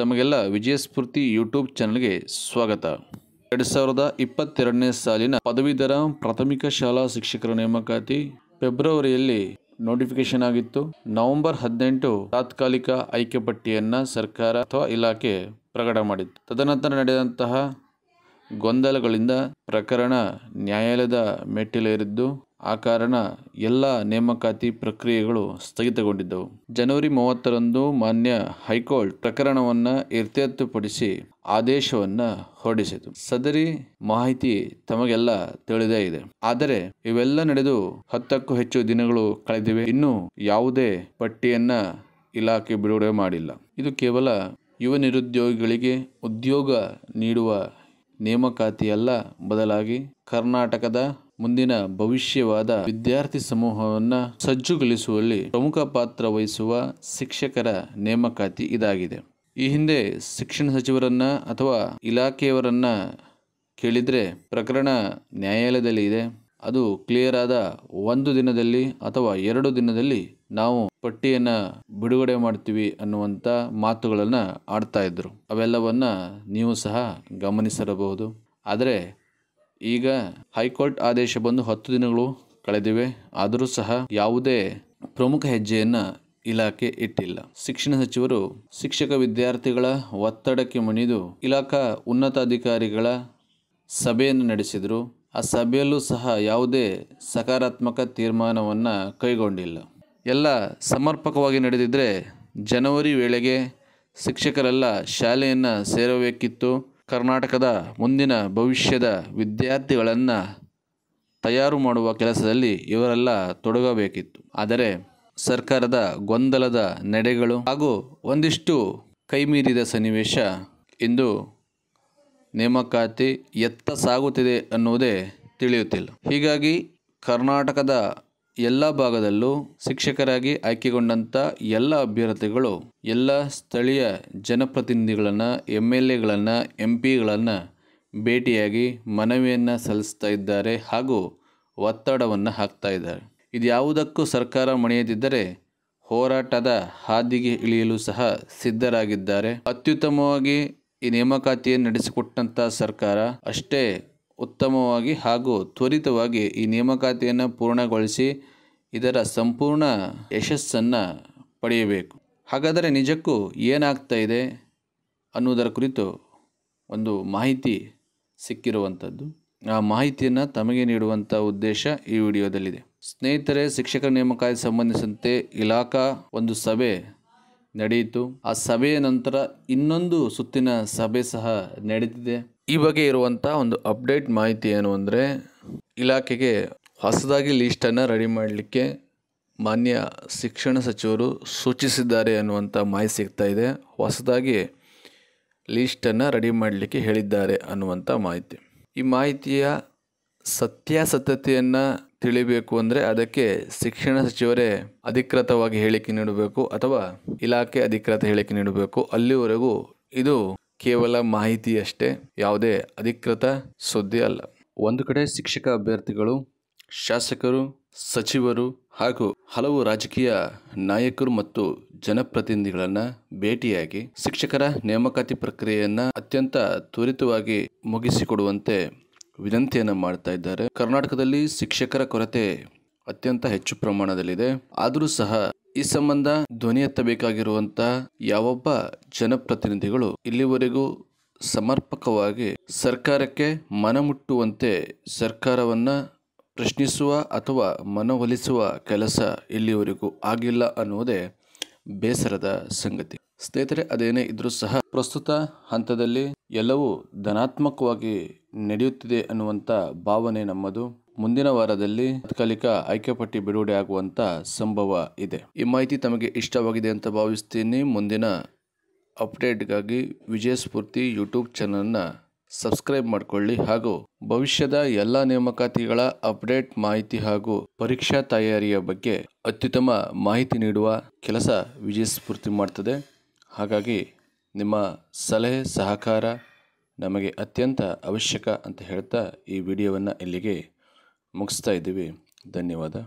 ತಮಗೆಲ್ಲ ಸ್ಫೂರ್ತಿ ಯೂಟ್ಯೂಬ್ ಚಾನಲ್ಗೆ ಸ್ವಾಗತ ಎರಡು ಸಾವಿರದ ಇಪ್ಪತ್ತೆರಡನೇ ಸಾಲಿನ ಪದವೀಧರ ಪ್ರಾಥಮಿಕ ಶಾಲಾ ಶಿಕ್ಷಕರ ನೇಮಕಾತಿ ಫೆಬ್ರವರಿಯಲ್ಲಿ ನೋಟಿಫಿಕೇಶನ್ ಆಗಿತ್ತು ನವೆಂಬರ್ ಹದಿನೆಂಟು ತಾತ್ಕಾಲಿಕ ಆಯ್ಕೆ ಪಟ್ಟಿಯನ್ನು ಸರ್ಕಾರ ಅಥವಾ ಇಲಾಖೆ ಪ್ರಕಟ ಮಾಡಿತ್ತು ತದನಂತರ ನಡೆದಂತಹ ಗೊಂದಲಗಳಿಂದ ಪ್ರಕರಣ ನ್ಯಾಯಾಲಯದ ಮೆಟ್ಟಿಲೇರಿದ್ದು ಆ ಕಾರಣ ಎಲ್ಲ ನೇಮಕಾತಿ ಪ್ರಕ್ರಿಯೆಗಳು ಸ್ಥಗಿತಗೊಂಡಿದ್ದವು ಜನವರಿ ಮೂವತ್ತರಂದು ಮಾನ್ಯ ಹೈಕೋರ್ಟ್ ಪ್ರಕರಣವನ್ನು ಇತ್ಯರ್ಥಪಡಿಸಿ ಆದೇಶವನ್ನು ಹೊರಡಿಸಿತು ಸದರಿ ಮಾಹಿತಿ ತಮಗೆಲ್ಲ ತಿಳಿದೇ ಇದೆ ಆದರೆ ಇವೆಲ್ಲ ನಡೆದು ಹತ್ತಕ್ಕೂ ಹೆಚ್ಚು ದಿನಗಳು ಕಳೆದಿವೆ ಇನ್ನೂ ಯಾವುದೇ ಪಟ್ಟಿಯನ್ನು ಇಲಾಖೆ ಬಿಡುಗಡೆ ಮಾಡಿಲ್ಲ ಇದು ಕೇವಲ ಯುವ ನಿರುದ್ಯೋಗಿಗಳಿಗೆ ಉದ್ಯೋಗ ನೀಡುವ ನೇಮಕಾತಿಯಲ್ಲ ಬದಲಾಗಿ ಕರ್ನಾಟಕದ ಮುಂದಿನ ಭವಿಷ್ಯವಾದ ವಿದ್ಯಾರ್ಥಿ ಸಮೂಹವನ್ನು ಸಜ್ಜುಗೊಳಿಸುವಲ್ಲಿ ಪ್ರಮುಖ ಪಾತ್ರ ವಹಿಸುವ ಶಿಕ್ಷಕರ ನೇಮಕಾತಿ ಇದಾಗಿದೆ ಈ ಹಿಂದೆ ಶಿಕ್ಷಣ ಸಚಿವರನ್ನ ಅಥವಾ ಇಲಾಖೆಯವರನ್ನ ಕೇಳಿದರೆ ಪ್ರಕರಣ ನ್ಯಾಯಾಲಯದಲ್ಲಿ ಇದೆ ಅದು ಕ್ಲಿಯರ್ ಆದ ಒಂದು ದಿನದಲ್ಲಿ ಅಥವಾ ಎರಡು ದಿನದಲ್ಲಿ ನಾವು ಪಟ್ಟಿಯನ್ನು ಬಿಡುಗಡೆ ಮಾಡ್ತೀವಿ ಅನ್ನುವಂಥ ಮಾತುಗಳನ್ನು ಆಡ್ತಾ ಇದ್ದರು ಅವೆಲ್ಲವನ್ನು ನೀವು ಸಹ ಗಮನಿಸಿರಬಹುದು ಆದರೆ ಈಗ ಹೈಕೋರ್ಟ್ ಆದೇಶ ಬಂದು ಹತ್ತು ದಿನಗಳು ಕಳೆದಿವೆ ಆದರೂ ಸಹ ಯಾವುದೇ ಪ್ರಮುಖ ಹೆಜ್ಜೆಯನ್ನು ಇಲಾಖೆ ಇಟ್ಟಿಲ್ಲ ಶಿಕ್ಷಣ ಸಚಿವರು ಶಿಕ್ಷಕ ವಿದ್ಯಾರ್ಥಿಗಳ ಒತ್ತಡಕ್ಕೆ ಮಣಿದು ಇಲಾಖಾ ಉನ್ನತ ಅಧಿಕಾರಿಗಳ ಸಭೆಯನ್ನು ನಡೆಸಿದರು ಆ ಸಭೆಯಲ್ಲೂ ಸಹ ಯಾವುದೇ ಸಕಾರಾತ್ಮಕ ತೀರ್ಮಾನವನ್ನು ಕೈಗೊಂಡಿಲ್ಲ ಎಲ್ಲ ಸಮರ್ಪಕವಾಗಿ ನಡೆದಿದ್ದರೆ ಜನವರಿ ವೇಳೆಗೆ ಶಿಕ್ಷಕರೆಲ್ಲ ಶಾಲೆಯನ್ನು ಸೇರಬೇಕಿತ್ತು ಕರ್ನಾಟಕದ ಮುಂದಿನ ಭವಿಷ್ಯದ ವಿದ್ಯಾರ್ಥಿಗಳನ್ನು ತಯಾರು ಮಾಡುವ ಕೆಲಸದಲ್ಲಿ ಇವರೆಲ್ಲ ತೊಡಗಬೇಕಿತ್ತು ಆದರೆ ಸರ್ಕಾರದ ಗೊಂದಲದ ನಡೆಗಳು ಹಾಗೂ ಒಂದಿಷ್ಟು ಕೈಮೀರಿದ ಸನ್ನಿವೇಶ ಇಂದು ನೇಮಕಾತಿ ಎತ್ತ ಸಾಗುತ್ತಿದೆ ಅನ್ನುವುದೇ ತಿಳಿಯುತ್ತಿಲ್ಲ ಹೀಗಾಗಿ ಕರ್ನಾಟಕದ ಎಲ್ಲ ಭಾಗದಲ್ಲೂ ಶಿಕ್ಷಕರಾಗಿ ಆಯ್ಕೆಗೊಂಡಂಥ ಎಲ್ಲ ಅಭ್ಯರ್ಥಿಗಳು ಎಲ್ಲ ಸ್ಥಳೀಯ ಜನಪ್ರತಿನಿಧಿಗಳನ್ನು ಎಮ್ ಎಲ್ ಎಗಳನ್ನು ಎಂ ಪಿಗಳನ್ನು ಭೇಟಿಯಾಗಿ ಮನವಿಯನ್ನು ಸಲ್ಲಿಸ್ತಾ ಇದ್ದಾರೆ ಹಾಗೂ ಒತ್ತಡವನ್ನು ಹಾಕ್ತಾ ಇದ್ದಾರೆ ಇದು ಯಾವುದಕ್ಕೂ ಸರ್ಕಾರ ಮಣಿಯದಿದ್ದರೆ ಹೋರಾಟದ ಹಾದಿಗೆ ಇಳಿಯಲು ಸಹ ಸಿದ್ಧರಾಗಿದ್ದಾರೆ ಅತ್ಯುತ್ತಮವಾಗಿ ಈ ನೇಮಕಾತಿಯನ್ನು ನಡೆಸಿಕೊಟ್ಟಂಥ ಸರ್ಕಾರ ಅಷ್ಟೇ ಉತ್ತಮವಾಗಿ ಹಾಗೂ ತ್ವರಿತವಾಗಿ ಈ ನೇಮಕಾತಿಯನ್ನು ಪೂರ್ಣಗೊಳಿಸಿ ಇದರ ಸಂಪೂರ್ಣ ಯಶಸ್ಸನ್ನು ಪಡೆಯಬೇಕು ಹಾಗಾದರೆ ನಿಜಕ್ಕೂ ಏನಾಗ್ತಾ ಇದೆ ಅನ್ನುವುದರ ಕುರಿತು ಒಂದು ಮಾಹಿತಿ ಸಿಕ್ಕಿರುವಂಥದ್ದು ಆ ಮಾಹಿತಿಯನ್ನು ತಮಗೆ ನೀಡುವಂಥ ಉದ್ದೇಶ ಈ ವಿಡಿಯೋದಲ್ಲಿದೆ ಸ್ನೇಹಿತರೆ ಶಿಕ್ಷಕರ ನೇಮಕಾತಿ ಸಂಬಂಧಿಸಿದಂತೆ ಇಲಾಖಾ ಒಂದು ಸಭೆ ನಡೆಯಿತು ಆ ಸಭೆಯ ನಂತರ ಇನ್ನೊಂದು ಸುತ್ತಿನ ಸಭೆ ಸಹ ನಡೆದಿದೆ ಈ ಬಗ್ಗೆ ಇರುವಂಥ ಒಂದು ಅಪ್ಡೇಟ್ ಮಾಹಿತಿ ಏನು ಅಂದರೆ ಇಲಾಖೆಗೆ ಹೊಸದಾಗಿ ಲೀಸ್ಟನ್ನು ರೆಡಿ ಮಾಡಲಿಕ್ಕೆ ಮಾನ್ಯ ಶಿಕ್ಷಣ ಸಚಿವರು ಸೂಚಿಸಿದ್ದಾರೆ ಅನ್ನುವಂಥ ಮಾಹಿತಿ ಸಿಗ್ತಾ ಇದೆ ಹೊಸದಾಗಿ ಲೀಸ್ಟನ್ನು ರೆಡಿ ಮಾಡಲಿಕ್ಕೆ ಹೇಳಿದ್ದಾರೆ ಅನ್ನುವಂಥ ಮಾಹಿತಿ ಈ ಮಾಹಿತಿಯ ಸತ್ಯಾಸತ್ಯತೆಯನ್ನು ತಿಳಿಬೇಕು ಅಂದರೆ ಅದಕ್ಕೆ ಶಿಕ್ಷಣ ಸಚಿವರೇ ಅಧಿಕೃತವಾಗಿ ಹೇಳಿಕೆ ನೀಡಬೇಕು ಅಥವಾ ಇಲಾಖೆ ಅಧಿಕೃತ ಹೇಳಿಕೆ ನೀಡಬೇಕು ಅಲ್ಲಿವರೆಗೂ ಇದು ಕೇವಲ ಮಾಹಿತಿಯಷ್ಟೇ ಯಾವುದೇ ಅಧಿಕೃತ ಸುದ್ದಿ ಅಲ್ಲ ಒಂದು ಕಡೆ ಶಿಕ್ಷಕ ಅಭ್ಯರ್ಥಿಗಳು ಶಾಸಕರು ಸಚಿವರು ಹಾಗೂ ಹಲವು ರಾಜಕೀಯ ನಾಯಕರು ಮತ್ತು ಜನಪ್ರತಿನಿಧಿಗಳನ್ನು ಭೇಟಿಯಾಗಿ ಶಿಕ್ಷಕರ ನೇಮಕಾತಿ ಪ್ರಕ್ರಿಯೆಯನ್ನು ಅತ್ಯಂತ ತ್ವರಿತವಾಗಿ ಮುಗಿಸಿಕೊಡುವಂತೆ ವಿನಂತಿಯನ್ನು ಮಾಡ್ತಾ ಇದ್ದಾರೆ ಕರ್ನಾಟಕದಲ್ಲಿ ಶಿಕ್ಷಕರ ಕೊರತೆ ಅತ್ಯಂತ ಹೆಚ್ಚು ಪ್ರಮಾಣದಲ್ಲಿದೆ ಆದರೂ ಸಹ ಈ ಸಂಬಂಧ ಧ್ವನಿ ಎತ್ತಬೇಕಾಗಿರುವಂತಹ ಯಾವೊಬ್ಬ ಜನಪ್ರತಿನಿಧಿಗಳು ಇಲ್ಲಿವರೆಗೂ ಸಮರ್ಪಕವಾಗಿ ಸರ್ಕಾರಕ್ಕೆ ಮನಮುಟ್ಟುವಂತೆ ಸರ್ಕಾರವನ್ನ ಪ್ರಶ್ನಿಸುವ ಅಥವಾ ಮನವೊಲಿಸುವ ಕೆಲಸ ಇಲ್ಲಿವರೆಗೂ ಆಗಿಲ್ಲ ಅನ್ನುವುದೇ ಬೇಸರದ ಸಂಗತಿ ಸ್ನೇಹಿತರೆ ಅದೇನೇ ಇದ್ರೂ ಸಹ ಪ್ರಸ್ತುತ ಹಂತದಲ್ಲಿ ಎಲ್ಲವೂ ಧನಾತ್ಮಕವಾಗಿ ನಡೆಯುತ್ತಿದೆ ಅನ್ನುವಂಥ ಭಾವನೆ ನಮ್ಮದು ಮುಂದಿನ ವಾರದಲ್ಲಿ ತಾತ್ಕಾಲಿಕ ಆಯ್ಕೆಪಟ್ಟಿ ಬಿಡುಗಡೆ ಆಗುವಂತ ಸಂಭವ ಇದೆ ಈ ಮಾಹಿತಿ ತಮಗೆ ಇಷ್ಟವಾಗಿದೆ ಅಂತ ಭಾವಿಸ್ತೀನಿ ಮುಂದಿನ ಅಪ್ಡೇಟ್ಗಾಗಿ ವಿಜಯ ಸ್ಫೂರ್ತಿ ಯೂಟ್ಯೂಬ್ ಚಾನಲ್ನ ಸಬ್ಸ್ಕ್ರೈಬ್ ಮಾಡಿಕೊಳ್ಳಿ ಹಾಗೂ ಭವಿಷ್ಯದ ಎಲ್ಲ ನೇಮಕಾತಿಗಳ ಅಪ್ಡೇಟ್ ಮಾಹಿತಿ ಹಾಗೂ ಪರೀಕ್ಷಾ ತಯಾರಿಯ ಬಗ್ಗೆ ಅತ್ಯುತ್ತಮ ಮಾಹಿತಿ ನೀಡುವ ಕೆಲಸ ವಿಜಯ ಸ್ಫೂರ್ತಿ ಮಾಡ್ತದೆ ಹಾಗಾಗಿ ನಿಮ್ಮ ಸಲಹೆ ಸಹಕಾರ ನಮಗೆ ಅತ್ಯಂತ ಅವಶ್ಯಕ ಅಂತ ಹೇಳ್ತಾ ಈ ವಿಡಿಯೋವನ್ನು ಇಲ್ಲಿಗೆ ಮುಗಿಸ್ತಾ ಇದ್ದೀವಿ ಧನ್ಯವಾದ